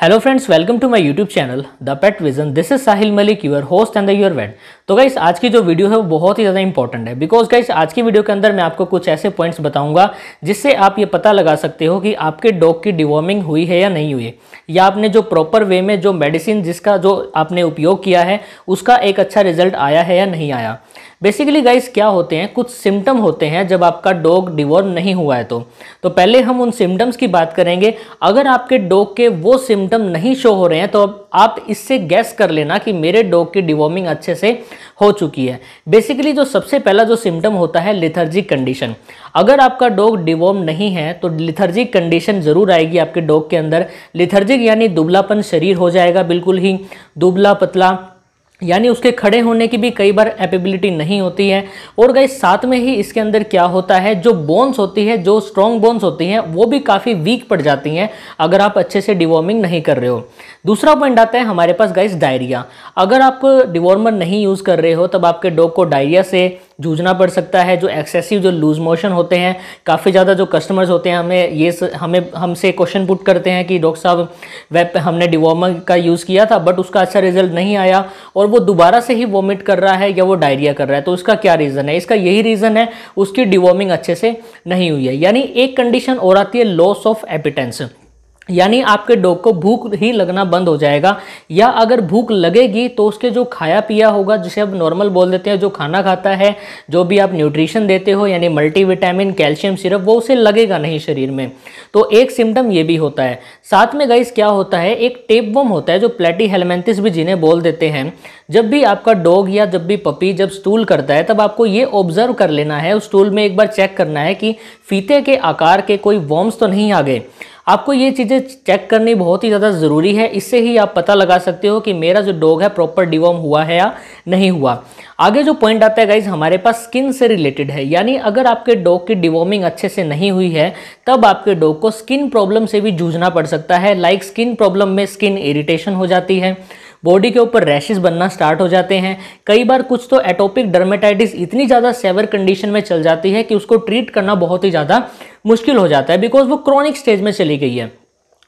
Hello friends, welcome to my YouTube channel, The Pet Vision. This is Sahil Malik, your host and the your vet. तो guys आज की जो video है वो बहुत ही ज़्यादा इंपॉर्टेंट है बिकॉज गाइस आज की वीडियो के अंदर मैं आपको कुछ ऐसे पॉइंट्स बताऊंगा जिससे आप ये पता लगा सकते हो कि आपके डॉग की डिवॉर्मिंग हुई है या नहीं हुई है या आपने जो प्रॉपर वे में जो मेडिसिन जिसका जो आपने उपयोग किया है उसका एक अच्छा रिजल्ट आया है या नहीं आया बेसिकली गाइस क्या होते हैं कुछ सिम्टम होते हैं जब आपका डॉग डिवॉर्म नहीं हुआ है तो तो पहले हम उन सिम्टम्स की बात करेंगे अगर आपके डॉग के वो सिम्टम नहीं शो हो रहे हैं तो आप इससे गैस कर लेना कि मेरे डॉग की डिवॉर्मिंग अच्छे से हो चुकी है बेसिकली जो सबसे पहला जो सिम्टम होता है लिथर्जिक कंडीशन अगर आपका डॉग डिवॉर्म नहीं है तो लिथर्जिक कंडीशन ज़रूर आएगी आपके डॉग के अंदर लिथर्जिक यानी दुबलापन शरीर हो जाएगा बिल्कुल ही दुबला पतला यानी उसके खड़े होने की भी कई बार एपेबिलिटी नहीं होती है और गई साथ में ही इसके अंदर क्या होता है जो बोन्स होती है जो स्ट्रॉन्ग बोन्स होती हैं वो भी काफ़ी वीक पड़ जाती हैं अगर आप अच्छे से डिवॉर्मिंग नहीं कर रहे हो दूसरा पॉइंट आता है हमारे पास गाइस डायरिया अगर आप डिवॉर्मर नहीं यूज़ कर रहे हो तब आपके डॉग को डायरिया से जूझना पड़ सकता है जो एक्सेसिव जो लूज मोशन होते हैं काफ़ी ज़्यादा जो कस्टमर्स होते हैं हमें ये स, हमें हमसे क्वेश्चन पुट करते हैं कि डॉक्टर साहब वेब हमने डिवॉर्मर का यूज़ किया था बट उसका अच्छा रिजल्ट नहीं आया और वो दोबारा से ही वोमिट कर रहा है या वो डायरिया कर रहा है तो उसका क्या रीज़न है इसका यही रीज़न है उसकी डिवॉर्मिंग अच्छे से नहीं हुई है यानी एक कंडीशन और आती है लॉस ऑफ एपिटेंस यानी आपके डॉग को भूख ही लगना बंद हो जाएगा या अगर भूख लगेगी तो उसके जो खाया पिया होगा जिसे आप नॉर्मल बोल देते हैं जो खाना खाता है जो भी आप न्यूट्रिशन देते हो यानी मल्टीविटामिन कैल्शियम सिरप वो उसे लगेगा नहीं शरीर में तो एक सिम्टम ये भी होता है साथ में गाइस क्या होता है एक टेपवम होता है जो प्लेटी हेलमेंथिस भी जिन्हें बोल देते हैं जब भी आपका डॉग या जब भी पपी जब स्टूल करता है तब आपको ये ऑब्जर्व कर लेना है उस स्टूल में एक बार चेक करना है कि फीते के आकार के कोई वॉम्स तो नहीं आ गए आपको ये चीज़ें चेक करनी बहुत ही ज़्यादा ज़रूरी है इससे ही आप पता लगा सकते हो कि मेरा जो डॉग है प्रॉपर डिवॉर्म हुआ है या नहीं हुआ आगे जो पॉइंट आता है गाइज हमारे पास स्किन से रिलेटेड है यानी अगर आपके डॉग की डिवॉर्मिंग अच्छे से नहीं हुई है तब आपके डॉग को स्किन प्रॉब्लम से भी जूझना पड़ सकता है लाइक स्किन प्रॉब्लम में स्किन इरीटेशन हो जाती है बॉडी के ऊपर रैशेज बनना स्टार्ट हो जाते हैं कई बार कुछ तो एटोपिक डर्मेटाइटिस इतनी ज़्यादा सेवर कंडीशन में चल जाती है कि उसको ट्रीट करना बहुत ही ज़्यादा मुश्किल हो जाता है बिकॉज वो क्रॉनिक स्टेज में चली गई है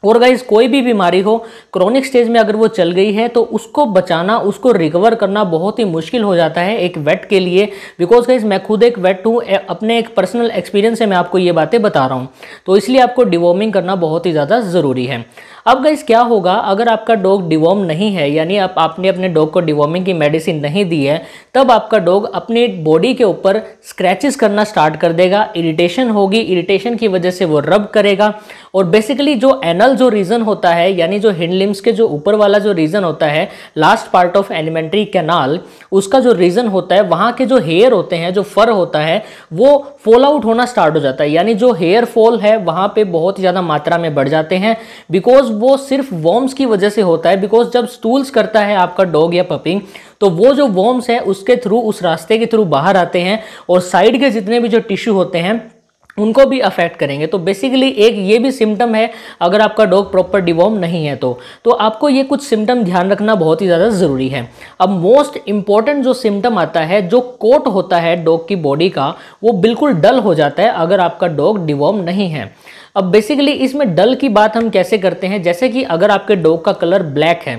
और गाइज कोई भी बीमारी हो क्रॉनिक स्टेज में अगर वो चल गई है तो उसको बचाना उसको रिकवर करना बहुत ही मुश्किल हो जाता है एक वेट के लिए बिकॉज गाइज मैं खुद एक वेट हूँ अपने एक पर्सनल एक्सपीरियंस से मैं आपको ये बातें बता रहा हूँ तो इसलिए आपको डिवॉर्मिंग करना बहुत ही ज़्यादा ज़रूरी है अब गाइज क्या होगा अगर आपका डॉग डिवॉर्म नहीं है यानी आप आपने अपने डॉग को डिवॉर्मिंग की मेडिसिन नहीं दी है तब आपका डॉग अपनी बॉडी के ऊपर स्क्रैचेस करना स्टार्ट कर देगा इरिटेशन होगी इरिटेशन की वजह से वो रब करेगा और बेसिकली जो एनल जो रीजन होता है यानी जो हिंडलिम्स के जो ऊपर वाला जो रीजन होता है last part of alimentary canal उसका जो रीजन होता है वहाँ के जो हेयर होते हैं जो फर होता है वो फॉल आउट होना स्टार्ट हो जाता है यानी जो हेयर फॉल है वहाँ पे बहुत ही ज़्यादा मात्रा में बढ़ जाते हैं बिकॉज वो सिर्फ वॉर्म्स की वजह से होता है बिकॉज जब स्टूल्स करता है आपका डॉग या पपिंग तो वो जो वॉर्म्स है उसके थ्रू उस रास्ते के थ्रू बाहर आते हैं और साइड के जितने भी जो टिश्यू होते हैं उनको भी अफेक्ट करेंगे तो बेसिकली एक ये भी सिम्टम है अगर आपका डॉग प्रॉपर डिवॉर्म नहीं है तो तो आपको ये कुछ सिम्टम ध्यान रखना बहुत ही ज़्यादा ज़रूरी है अब मोस्ट इम्पॉर्टेंट जो सिम्टम आता है जो कोट होता है डॉग की बॉडी का वो बिल्कुल डल हो जाता है अगर आपका डॉग डिवॉर्म नहीं है अब बेसिकली इसमें डल की बात हम कैसे करते हैं जैसे कि अगर आपके डॉग का कलर ब्लैक है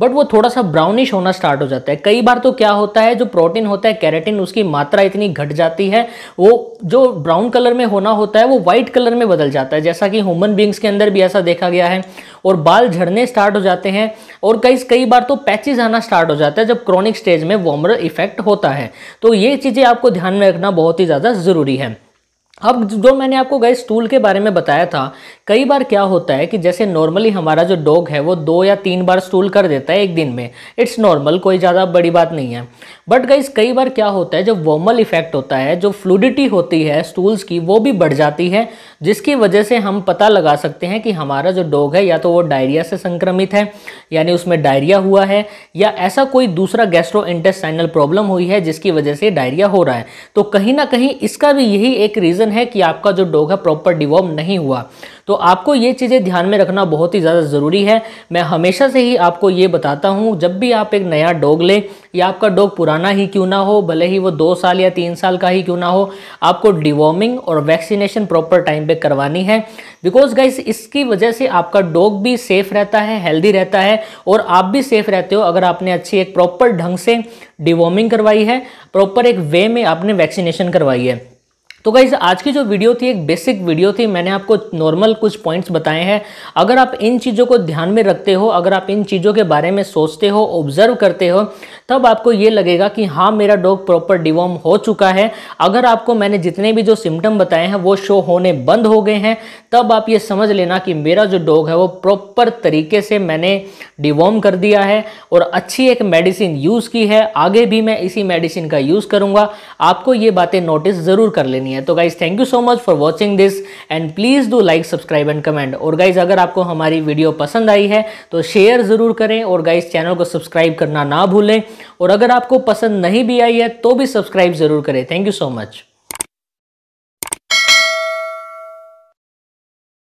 बट वो थोड़ा सा ब्राउनिश होना स्टार्ट हो जाता है कई बार तो क्या होता है जो प्रोटीन होता है कैरेटिन उसकी मात्रा इतनी घट जाती है वो जो ब्राउन कलर में होना होता है वो व्हाइट कलर में बदल जाता है जैसा कि ह्यूमन बींग्स के अंदर भी ऐसा देखा गया है और बाल झड़ने स्टार्ट हो जाते हैं और कई कई बार तो पैचेज आना स्टार्ट हो जाता है जब क्रॉनिक स्टेज में वॉमर इफेक्ट होता है तो ये चीज़ें आपको ध्यान में रखना बहुत ही ज़्यादा ज़रूरी है अब जो मैंने आपको गए स्टूल के बारे में बताया था कई बार क्या होता है कि जैसे नॉर्मली हमारा जो डॉग है वो दो या तीन बार स्टूल कर देता है एक दिन में इट्स नॉर्मल कोई ज़्यादा बड़ी बात नहीं है बट गई कई बार क्या होता है जो वॉमल इफेक्ट होता है जो फ्लूडिटी होती है स्टूल्स की वो भी बढ़ जाती है जिसकी वजह से हम पता लगा सकते हैं कि हमारा जो डॉग है या तो वो डायरिया से संक्रमित है यानी उसमें डायरिया हुआ है या ऐसा कोई दूसरा गैस्ट्रो इंटेस्टाइनल प्रॉब्लम हुई है जिसकी वजह से डायरिया हो रहा है तो कहीं ना कहीं इसका भी यही एक रीज़न रीज़न है कि आपका जो डॉग है प्रॉपर डिवॉर्म नहीं हुआ तो आपको ये चीज़ें ध्यान में रखना बहुत ही ज़्यादा ज़रूरी है मैं हमेशा से ही आपको ये बताता हूँ जब भी आप एक नया डॉग लें या आपका डॉग पुराना ही क्यों ना हो भले ही वो दो साल या तीन साल का ही क्यों ना हो आपको डिवॉर्मिंग और वैक्सीनेशन प्रॉपर टाइम पे करवानी है बिकॉज गाइस इसकी वजह से आपका डॉग भी सेफ़ रहता है हेल्दी रहता है और आप भी सेफ़ रहते हो अगर आपने अच्छी एक प्रॉपर ढंग से डिवॉर्मिंग करवाई है प्रॉपर एक वे में आपने वैक्सीनेशन करवाई है तो गाइज आज की जो वीडियो थी एक बेसिक वीडियो थी मैंने आपको नॉर्मल कुछ पॉइंट्स बताए हैं अगर आप इन चीज़ों को ध्यान में रखते हो अगर आप इन चीज़ों के बारे में सोचते हो ऑब्जर्व करते हो तब आपको ये लगेगा कि हाँ मेरा डॉग प्रॉपर डिवॉर्म हो चुका है अगर आपको मैंने जितने भी जो सिम्टम बताए हैं वो शो होने बंद हो गए हैं तब आप ये समझ लेना कि मेरा जो डॉग है वो प्रॉपर तरीके से मैंने डिवॉर्म कर दिया है और अच्छी एक मेडिसिन यूज़ की है आगे भी मैं इसी मेडिसिन का यूज़ करूँगा आपको ये बातें नोटिस ज़रूर कर लेनी है है तो guys thank you so much for watching this and please do like subscribe and comment और गाइज अगर आपको हमारी वीडियो पसंद आई है तो शेयर ज़रूर करें और गाइज चैनल को सब्सक्राइब करना ना भूलें और अगर आपको पसंद नहीं भी आई है तो भी सब्सक्राइब ज़रूर करें थैंक यू सो मच